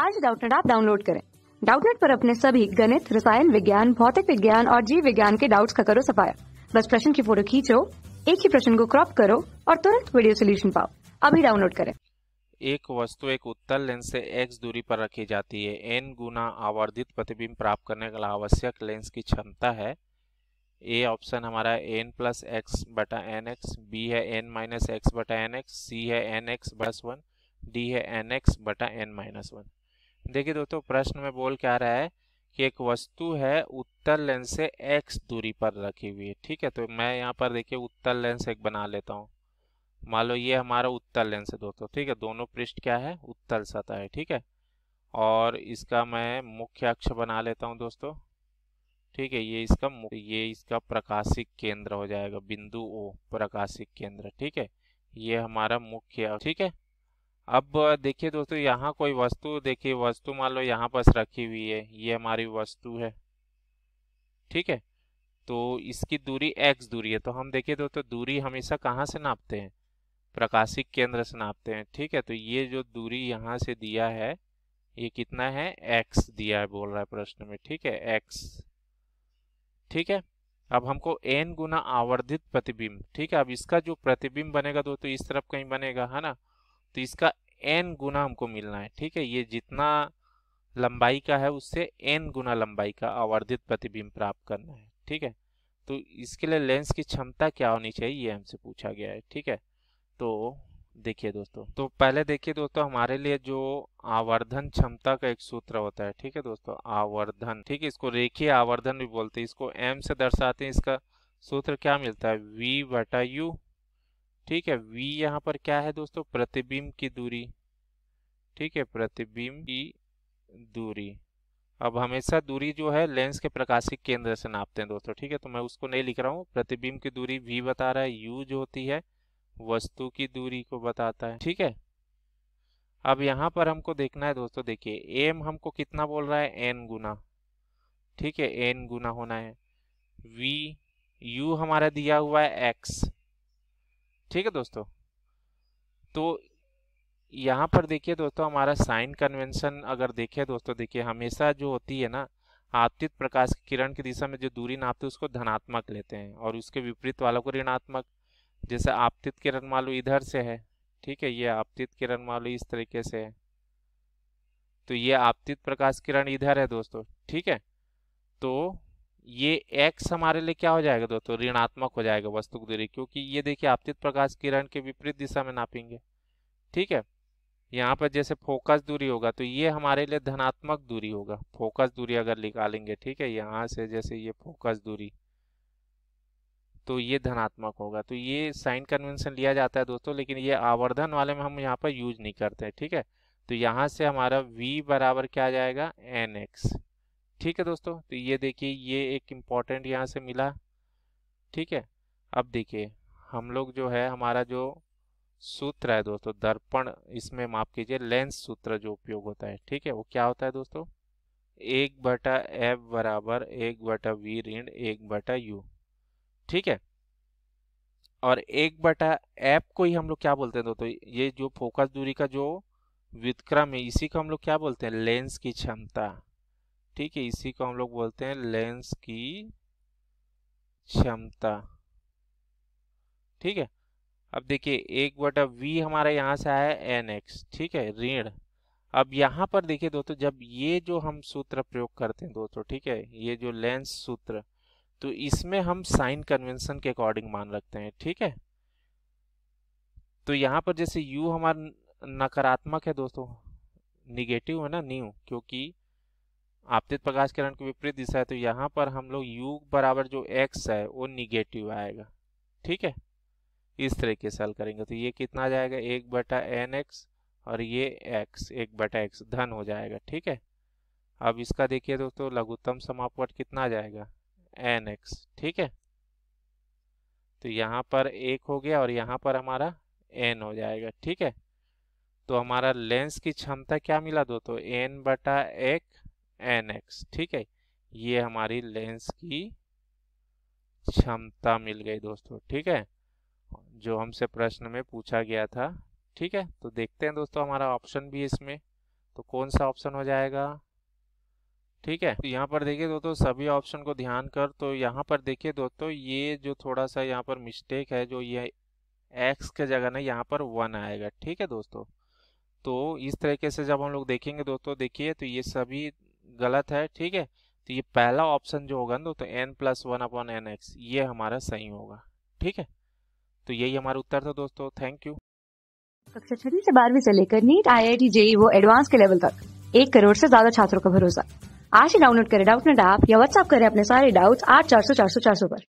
आज डाउटनेट आप डाउनलोड करें डाउटनेट पर अपने सभी गणित रसायन विज्ञान भौतिक विज्ञान और जीव विज्ञान के डाउट्स का करो सफाया बस प्रश्न की फोटो खींचो एक ही प्रश्न को क्रॉप करो और तुरंत वीडियो सोल्यूशन पाओ अभी डाउनलोड करें एक वस्तु एक उत्तल लेंस से एक्स दूरी पर रखी जाती है एन गुना आवर्धित प्रतिबिंब प्राप्त करने के लिए आवश्यक लेंस की क्षमता है ए ऑप्शन हमारा एन प्लस एक्स बटा एन एक्स बी है एन माइनस एक्स बटा एन एक्स सी है n x plus one D है एन एक्स बटा एन माइनस वन देखिए दोस्तों प्रश्न में बोल क्या रहा है कि एक वस्तु है उत्तर लेंस से एक्स दूरी पर रखी हुई है ठीक है तो मैं यहाँ पर देखिए उत्तर लेंस एक बना लेता हूँ मान लो ये हमारा उत्तर लेंस है दोस्तों ठीक है दोनों पृष्ठ क्या है उत्तर सतह है ठीक है और इसका मैं मुख्य अक्ष बना लेता हूँ दोस्तों ठीक है ये इसका ये इसका प्रकाशिक केंद्र हो जाएगा बिंदु ओ प्रकाशिक केंद्र ठीक है ये हमारा मुख्य ठीक है अब देखिए दोस्तों यहाँ कोई वस्तु देखिए वस्तु मान लो यहाँ पास रखी हुई है ये हमारी वस्तु है ठीक है तो इसकी दूरी एक्स दूरी है तो हम देखिए दोस्तों दूरी हमेशा कहाँ से नापते हैं प्रकाशिक केंद्र से नापते हैं ठीक है तो ये जो दूरी यहाँ से दिया है ये कितना है एक्स दिया है बोल रहा है प्रश्न में ठीक है एक्स ठीक है अब हमको एन गुना आवर्धित प्रतिबिंब ठीक है अब इसका जो प्रतिबिंब बनेगा दोस्तों इस तरफ कहीं बनेगा है ना तो इसका एन गुना हमको मिलना है ठीक है ये जितना लंबाई का है उससे एन गुना लंबाई का आवर्धित प्रतिबिंब प्राप्त करना है ठीक है तो इसके लिए लेंस की क्षमता क्या होनी चाहिए ये हमसे पूछा गया है ठीक है तो देखिए दोस्तों तो पहले देखिए दोस्तों हमारे लिए जो आवर्धन क्षमता का एक सूत्र होता है ठीक है दोस्तों आवर्धन ठीक है इसको रेखीय आवर्धन भी बोलते हैं इसको एम से दर्शाते हैं इसका सूत्र क्या मिलता है वी बटा यू ठीक है v यहाँ पर क्या है दोस्तों प्रतिबिंब की दूरी ठीक है प्रतिबिंब की दूरी अब हमेशा दूरी जो है लेंस के प्रकाशिक केंद्र से नापते हैं दोस्तों ठीक है तो मैं उसको नहीं लिख रहा हूँ प्रतिबिंब की दूरी v बता रहा है u जो होती है वस्तु की दूरी को बताता है ठीक है अब यहाँ पर हमको देखना है दोस्तों देखिए एम हमको कितना बोल रहा है एन गुना ठीक है एन गुना होना है वी यू हमारा दिया हुआ है एक्स ठीक है दोस्तों तो यहाँ पर देखिए दोस्तों हमारा साइन कन्वेंशन अगर देखे दोस्तों देखिए हमेशा जो होती है ना आपतित प्रकाश की किरण की दिशा में जो दूरी नापते हैं उसको धनात्मक लेते हैं और उसके विपरीत वालों को ऋणात्मक जैसे आपतित किरण मान लो इधर से है ठीक है ये आपतित किरण मान लो इस तरीके से है तो ये आपतित प्रकाश किरण इधर है दोस्तों ठीक है तो ये एक्स हमारे लिए क्या हो जाएगा दोस्तों ऋणात्मक हो जाएगा वस्तु की दूरी क्योंकि ये देखिए आपतित प्रकाश किरण के विपरीत दिशा में नापेंगे ठीक है यहाँ पर जैसे फोकस दूरी होगा तो ये हमारे लिए धनात्मक दूरी होगा फोकस दूरी अगर निकालेंगे ठीक है यहाँ से जैसे ये फोकस दूरी तो ये धनात्मक होगा तो ये साइन कन्वेंशन लिया जाता है दोस्तों लेकिन ये आवर्धन वाले में हम यहाँ पर यूज नहीं करते ठीक है तो यहाँ से हमारा v बराबर क्या आ जाएगा एन एक्स ठीक है दोस्तों तो ये देखिए ये एक इम्पॉर्टेंट यहाँ से मिला ठीक है अब देखिए हम लोग जो है हमारा जो सूत्र है दोस्तों दर्पण इसमें माफ कीजिए लेंस सूत्र जो उपयोग होता है ठीक है वो क्या होता है दोस्तों एक बटा एफ बराबर एक बटा वी ऋण एक बटा यू ठीक है और एक बटा एप को ही हम लोग क्या बोलते हैं दोस्तों ये जो फोकस दूरी का जो विक्रम है इसी को हम लोग क्या बोलते हैं लेंस की क्षमता ठीक है इसी को हम लोग बोलते हैं लेंस की क्षमता ठीक है अब देखिए एक बटा वी हमारा यहाँ से आया है एन एक्स ठीक है ऋण अब यहाँ पर देखिए दोस्तों जब ये जो हम सूत्र प्रयोग करते हैं दोस्तों ठीक है ये जो लेंस सूत्र तो इसमें हम साइन कन्वेंशन के अकॉर्डिंग मान रखते हैं ठीक है तो यहाँ पर जैसे यू हमारा नकारात्मक है दोस्तों निगेटिव है ना न्यू क्योंकि आपतित प्रकाश किरण की विपरीत दिशा है तो यहाँ पर हम लोग यू बराबर जो एक्स है वो निगेटिव आएगा ठीक है इस तरीके से हल करेंगे तो ये कितना आ जाएगा एक बटा एन एक्स और ये एक्स एक बटा एक्स धन हो जाएगा ठीक है अब इसका देखिए दोस्तों लघुत्तम समापवट कितना आ जाएगा एन एक्स ठीक है तो यहाँ पर एक हो गया और यहाँ पर हमारा एन हो जाएगा ठीक है तो हमारा लेंस की क्षमता क्या मिला दोस्तों एन बटा एक एन एक्स ठीक है ये हमारी लेंस की क्षमता मिल गई दोस्तों ठीक है जो हमसे प्रश्न में पूछा गया था ठीक है तो देखते हैं दोस्तों हमारा ऑप्शन भी इसमें तो कौन सा ऑप्शन हो जाएगा ठीक है तो यहाँ पर देखिए दोस्तों सभी ऑप्शन को ध्यान कर तो यहाँ पर देखिए दोस्तों ये जो थोड़ा सा यहाँ पर मिस्टेक है जो ये एक्स के जगह ना यहाँ पर वन आएगा ठीक है दोस्तों तो इस तरीके से जब हम लोग देखेंगे दोस्तों देखिए तो ये सभी गलत है ठीक है तो ये पहला ऑप्शन जो होगा ना तो n plus one upon n x ये हमारा सही होगा ठीक है तो यही हमारा उत्तर था दोस्तों थैंक यू कक्षा छठी से बारहवीं से लेकर NEET I I T JEE वो एडवांस के लेवल तक एक करोड़ से ज्यादा छात्रों का भरोसा आज ही डाउनलोड करें डाउट नेट ऐप या व्हाट्सअप करें अपने सारे डाउट्स आठ चार सौ चार सौ चार सौ पर